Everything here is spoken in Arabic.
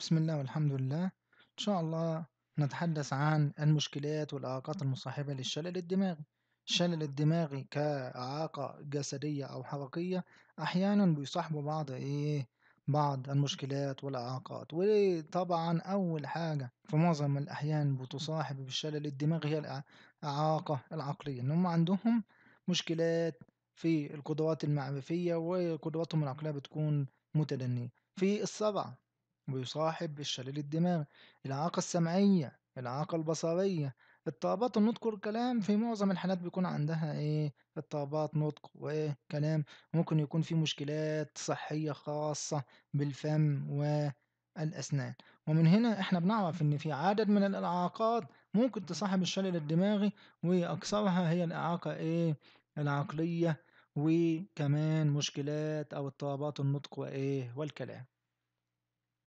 بسم الله والحمد لله إن شاء الله نتحدث عن المشكلات والإعاقات المصاحبة للشلل الدماغي الشلل الدماغي كإعاقة جسدية أو حركية أحيانا بيصاحبه بعض إيه بعض المشكلات والإعاقات وطبعا أول حاجة في معظم الأحيان بتصاحب الشلل الدماغي هي الإعاقة العقلية إن هم عندهم مشكلات في القدرات المعرفية وقدراتهم العقلية بتكون متدنية في السبعة ويصاحب الشلل الدماغ الإعاقة السمعية الإعاقة البصرية اضطرابات النطق والكلام في معظم الحالات بيكون عندها ايه اضطرابات نطق وايه كلام ممكن يكون في مشكلات صحية خاصة بالفم والأسنان ومن هنا احنا بنعرف ان في عدد من الإعاقات ممكن تصاحب الشلل الدماغي وأكثرها هي الإعاقة ايه العقلية وكمان مشكلات أو اضطرابات النطق وايه والكلام